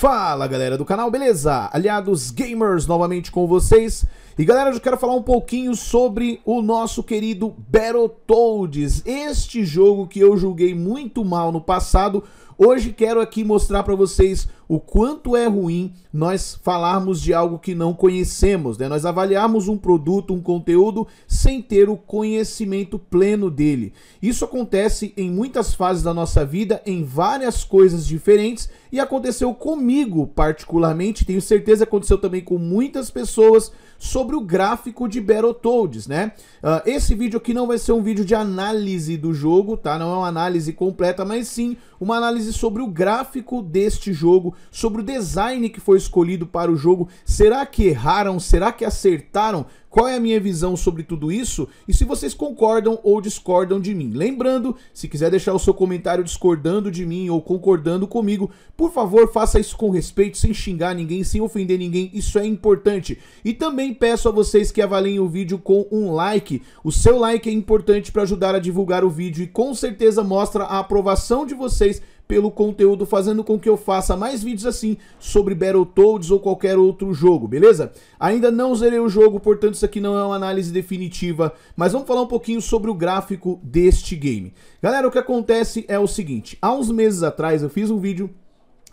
Fala galera do canal, beleza? Aliados Gamers novamente com vocês. E galera, eu quero falar um pouquinho sobre o nosso querido Battletoads. Este jogo que eu julguei muito mal no passado, hoje quero aqui mostrar para vocês o quanto é ruim nós falarmos de algo que não conhecemos, né? Nós avaliarmos um produto, um conteúdo sem ter o conhecimento pleno dele. Isso acontece em muitas fases da nossa vida, em várias coisas diferentes e aconteceu comigo particularmente, tenho certeza que aconteceu também com muitas pessoas sobre o gráfico de Battletoads, né? Uh, esse vídeo aqui não vai ser um vídeo de análise do jogo, tá? Não é uma análise completa, mas sim uma análise sobre o gráfico deste jogo sobre o design que foi escolhido para o jogo. Será que erraram? Será que acertaram? Qual é a minha visão sobre tudo isso? E se vocês concordam ou discordam de mim. Lembrando, se quiser deixar o seu comentário discordando de mim ou concordando comigo, por favor, faça isso com respeito, sem xingar ninguém, sem ofender ninguém. Isso é importante. E também peço a vocês que avaliem o vídeo com um like. O seu like é importante para ajudar a divulgar o vídeo e com certeza mostra a aprovação de vocês pelo conteúdo, fazendo com que eu faça mais vídeos assim sobre Battletoads ou qualquer outro jogo, beleza? Ainda não zerei o jogo, portanto isso aqui não é uma análise definitiva, mas vamos falar um pouquinho sobre o gráfico deste game. Galera, o que acontece é o seguinte, há uns meses atrás eu fiz um vídeo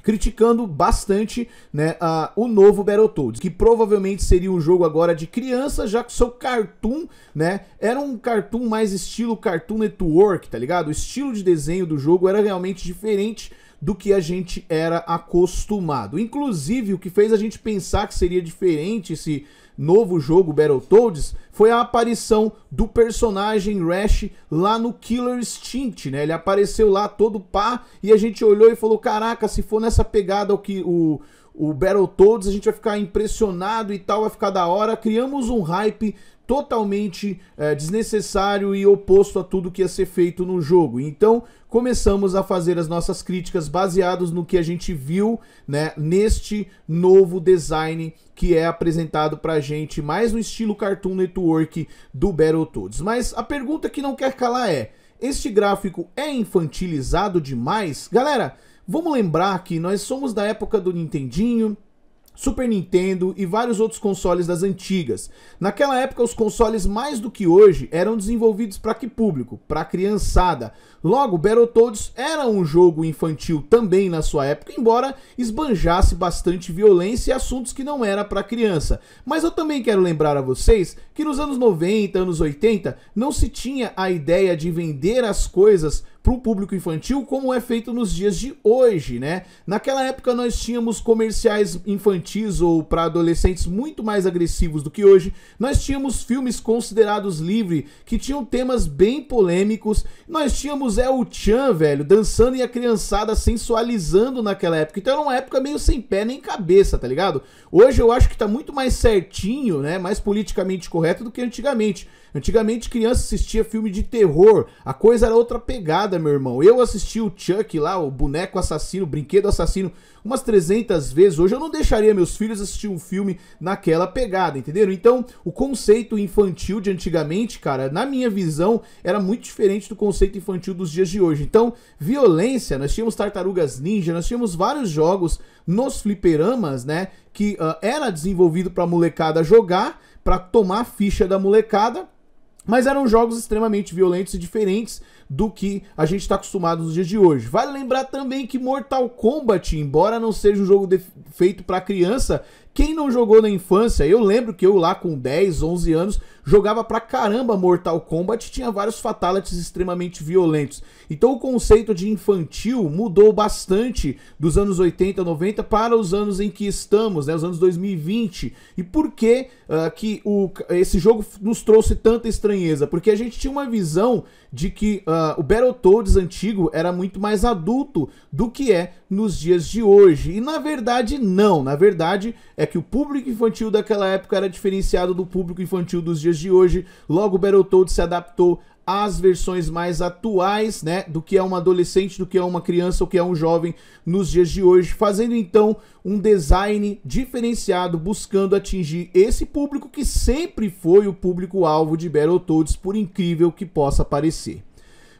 criticando bastante né, a, o novo Battletoads, que provavelmente seria um jogo agora de criança, já que seu cartoon, né, era um cartoon mais estilo Cartoon Network, tá ligado? O estilo de desenho do jogo era realmente diferente do que a gente era acostumado. Inclusive, o que fez a gente pensar que seria diferente esse novo jogo Battletoads foi a aparição do personagem Rash lá no Killer Instinct, né? Ele apareceu lá todo pá e a gente olhou e falou: "Caraca, se for nessa pegada o que o o Battletoads, a gente vai ficar impressionado e tal, vai ficar da hora. Criamos um hype totalmente é, desnecessário e oposto a tudo que ia ser feito no jogo. Então, começamos a fazer as nossas críticas baseados no que a gente viu, né, neste novo design que é apresentado para a gente mais no estilo Cartoon Network do Battletoads. Mas a pergunta que não quer calar é: este gráfico é infantilizado demais? Galera, vamos lembrar que nós somos da época do Nintendinho, Super Nintendo e vários outros consoles das antigas. Naquela época, os consoles mais do que hoje eram desenvolvidos para que público? Para criançada. Logo, Battletoads era um jogo infantil também na sua época, embora esbanjasse bastante violência e assuntos que não era para criança. Mas eu também quero lembrar a vocês que nos anos 90, anos 80, não se tinha a ideia de vender as coisas para o público infantil como é feito nos dias de hoje, né? Naquela época nós tínhamos comerciais infantis ou para adolescentes muito mais agressivos do que hoje. Nós tínhamos filmes considerados livre que tinham temas bem polêmicos. Nós tínhamos o Chan, velho, dançando e a criançada sensualizando naquela época. Então era uma época meio sem pé nem cabeça, tá ligado? Hoje eu acho que tá muito mais certinho, né? Mais politicamente correto do que antigamente. Antigamente criança assistia filme de terror, a coisa era outra pegada nada, meu irmão. Eu assisti o Chuck lá, o boneco assassino, o brinquedo assassino, umas 300 vezes. Hoje eu não deixaria meus filhos assistir um filme naquela pegada, entenderam? Então, o conceito infantil de antigamente, cara, na minha visão, era muito diferente do conceito infantil dos dias de hoje. Então, violência, nós tínhamos Tartarugas Ninja, nós tínhamos vários jogos nos fliperamas, né, que uh, era desenvolvido pra molecada jogar, para tomar a ficha da molecada, mas eram jogos extremamente violentos e diferentes do que a gente está acostumado nos dias de hoje. Vale lembrar também que Mortal Kombat, embora não seja um jogo feito para criança, quem não jogou na infância, eu lembro que eu lá com 10, 11 anos, jogava pra caramba Mortal Kombat, e tinha vários fatalities extremamente violentos. Então o conceito de infantil mudou bastante dos anos 80, 90 para os anos em que estamos, né, os anos 2020. E por que uh, que o, esse jogo nos trouxe tanta estranheza? Porque a gente tinha uma visão de que uh, o Battletoads antigo era muito mais adulto do que é nos dias de hoje. E na verdade, não. Na verdade, é que o público infantil daquela época era diferenciado do público infantil dos dias de hoje. Logo, Battletoads se adaptou às versões mais atuais, né, do que é um adolescente, do que é uma criança, o que é um jovem nos dias de hoje, fazendo então um design diferenciado, buscando atingir esse público que sempre foi o público alvo de Battletoads, por incrível que possa parecer.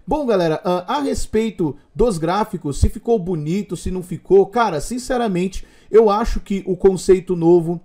Bom, galera, ah, a respeito dos gráficos, se ficou bonito, se não ficou, cara, sinceramente, eu acho que o conceito novo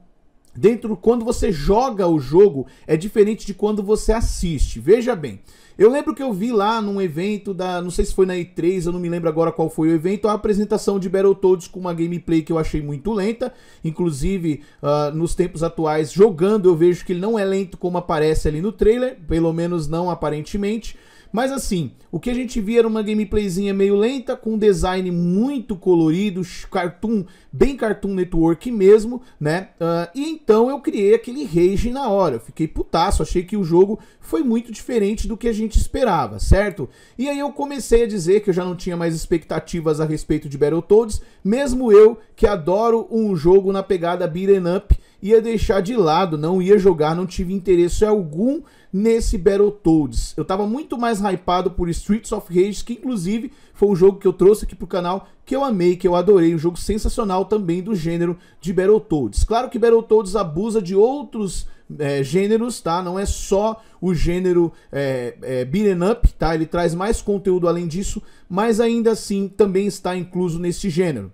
dentro quando você joga o jogo é diferente de quando você assiste. Veja bem, eu lembro que eu vi lá num evento da, não sei se foi na E3, eu não me lembro agora qual foi o evento, a apresentação de Battletoads com uma gameplay que eu achei muito lenta, inclusive uh, nos tempos atuais jogando eu vejo que ele não é lento como aparece ali no trailer, pelo menos não aparentemente. Mas assim, o que a gente via era uma gameplayzinha meio lenta, com um design muito colorido, cartoon, bem Cartoon Network mesmo, né? Uh, e então eu criei aquele rage na hora. Eu fiquei putaço, achei que o jogo foi muito diferente do que a gente esperava, certo? E aí eu comecei a dizer que eu já não tinha mais expectativas a respeito de Battletoads, mesmo eu que adoro um jogo na pegada beat'em up, ia deixar de lado, não ia jogar, não tive interesse algum nesse Battletoads. Eu tava muito mais hypado por Streets of Rage, que inclusive foi o jogo que eu trouxe aqui pro canal, que eu amei, que eu adorei, um jogo sensacional também do gênero de Battletoads. Claro que Battletoads abusa de outros é, gêneros, tá? Não é só o gênero é, é, beaten up, tá? Ele traz mais conteúdo além disso, mas ainda assim também está incluso nesse gênero.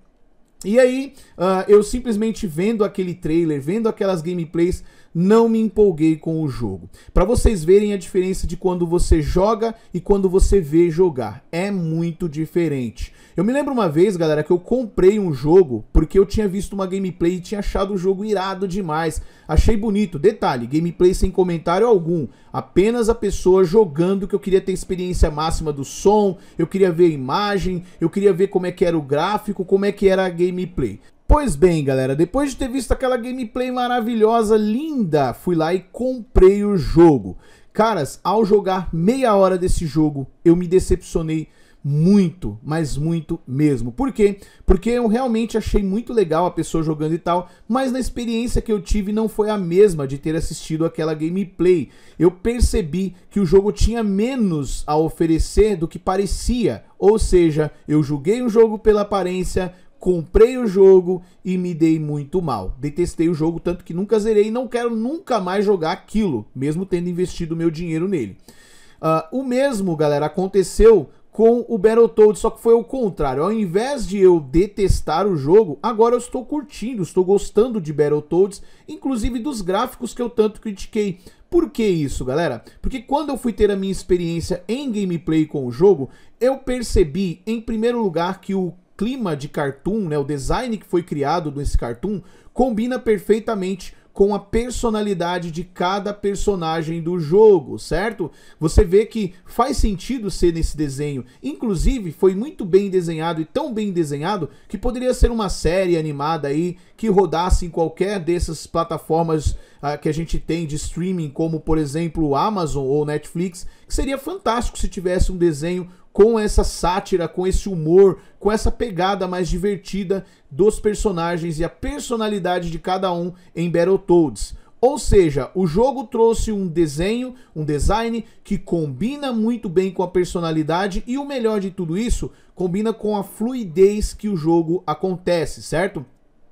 E aí, uh, eu simplesmente vendo aquele trailer, vendo aquelas gameplays, não me empolguei com o jogo. Para vocês verem a diferença de quando você joga e quando você vê jogar, é muito diferente. Eu me lembro uma vez, galera, que eu comprei um jogo porque eu tinha visto uma gameplay e tinha achado o jogo irado demais. Achei bonito. Detalhe, gameplay sem comentário algum. Apenas a pessoa jogando que eu queria ter experiência máxima do som, eu queria ver a imagem, eu queria ver como é que era o gráfico, como é que era a gameplay. Pois bem, galera, depois de ter visto aquela gameplay maravilhosa, linda, fui lá e comprei o jogo. Caras, ao jogar meia hora desse jogo, eu me decepcionei muito, mas muito mesmo. Por quê? Porque eu realmente achei muito legal a pessoa jogando e tal, mas na experiência que eu tive não foi a mesma de ter assistido aquela gameplay. Eu percebi que o jogo tinha menos a oferecer do que parecia. Ou seja, eu julguei um jogo pela aparência, comprei o jogo e me dei muito mal. Detestei o jogo tanto que nunca zerei e não quero nunca mais jogar aquilo, mesmo tendo investido meu dinheiro nele. Uh, o mesmo, galera, aconteceu com o Battletoads, só que foi o contrário. Ao invés de eu detestar o jogo, agora eu estou curtindo, estou gostando de Battletoads, inclusive dos gráficos que eu tanto critiquei. Por que isso, galera? Porque quando eu fui ter a minha experiência em gameplay com o jogo, eu percebi, em primeiro lugar, que o clima de cartoon, né, o design que foi criado nesse cartoon, combina perfeitamente com a personalidade de cada personagem do jogo, certo? Você vê que faz sentido ser nesse desenho. Inclusive, foi muito bem desenhado e tão bem desenhado que poderia ser uma série animada aí que rodasse em qualquer dessas plataformas ah, que a gente tem de streaming, como por exemplo Amazon ou Netflix, que seria fantástico se tivesse um desenho com essa sátira, com esse humor, com essa pegada mais divertida dos personagens e a personalidade de cada um em Battletoads. Ou seja, o jogo trouxe um desenho, um design que combina muito bem com a personalidade e o melhor de tudo isso, combina com a fluidez que o jogo acontece, certo?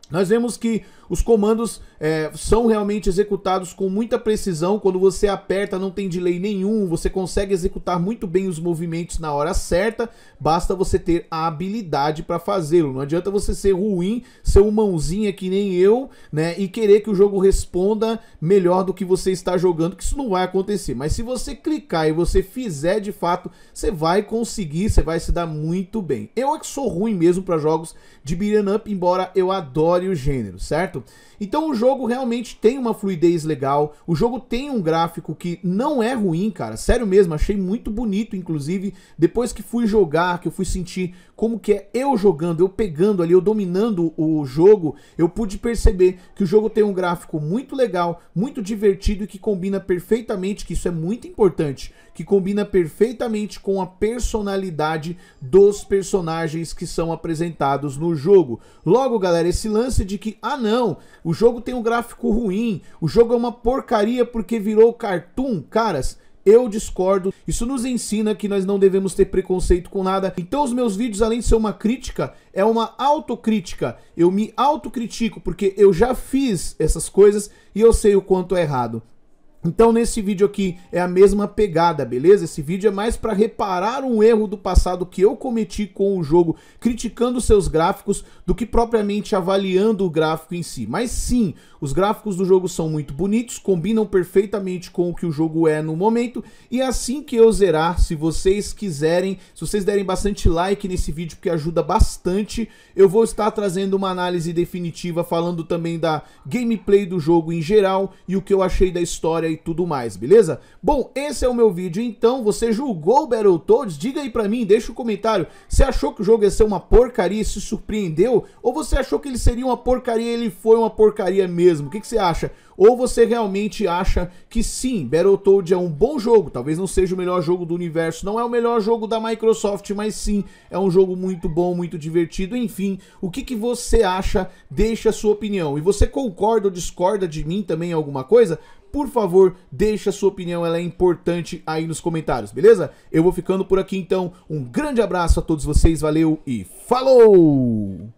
Nós vemos que os comandos é, são realmente executados com muita precisão. Quando você aperta, não tem delay nenhum, você consegue executar muito bem os movimentos na hora certa, basta você ter a habilidade para fazê-lo. Não adianta você ser ruim, ser um mãozinha que nem eu, né? E querer que o jogo responda melhor do que você está jogando, que isso não vai acontecer. Mas se você clicar e você fizer de fato, você vai conseguir, você vai se dar muito bem. Eu é que sou ruim mesmo para jogos de beat'em up, embora eu adore o gênero, certo? Então o jogo jogo realmente tem uma fluidez legal, o jogo tem um gráfico que não é ruim, cara. Sério mesmo, achei muito bonito, inclusive, depois que fui jogar, que eu fui sentir como que é eu jogando, eu pegando ali, eu dominando o jogo, eu pude perceber que o jogo tem um gráfico muito legal, muito divertido e que combina perfeitamente, que isso é muito importante, que combina perfeitamente com a personalidade dos personagens que são apresentados no jogo. Logo, galera, esse lance de que, ah não, o jogo tem um gráfico ruim, o jogo é uma porcaria porque virou cartoon, caras eu discordo. Isso nos ensina que nós não devemos ter preconceito com nada. Então, os meus vídeos, além de ser uma crítica, é uma autocrítica. Eu me autocritico porque eu já fiz essas coisas e eu sei o quanto é errado. Então nesse vídeo aqui é a mesma pegada, beleza? Esse vídeo é mais para reparar um erro do passado que eu cometi com o jogo, criticando seus gráficos, do que propriamente avaliando o gráfico em si. Mas sim, os gráficos do jogo são muito bonitos, combinam perfeitamente com o que o jogo é no momento, e é assim que eu zerar, se vocês quiserem, se vocês derem bastante like nesse vídeo, porque ajuda bastante, eu vou estar trazendo uma análise definitiva falando também da gameplay do jogo em geral e o que eu achei da história e tudo mais, beleza? Bom, esse é o meu vídeo, então, você julgou Battletoads? Diga aí pra mim, deixa o um comentário, você achou que o jogo ia ser uma porcaria e se surpreendeu? Ou você achou que ele seria uma porcaria e ele foi uma porcaria mesmo? O que, que você acha? Ou você realmente acha que sim, Battletoads é um bom jogo, talvez não seja o melhor jogo do universo, não é o melhor jogo da Microsoft, mas sim, é um jogo muito bom, muito divertido, enfim, o que, que você acha? Deixa a sua opinião. E você concorda ou discorda de mim também alguma coisa? Por favor, deixe a sua opinião, ela é importante aí nos comentários, beleza? Eu vou ficando por aqui então. Um grande abraço a todos vocês, valeu e falou!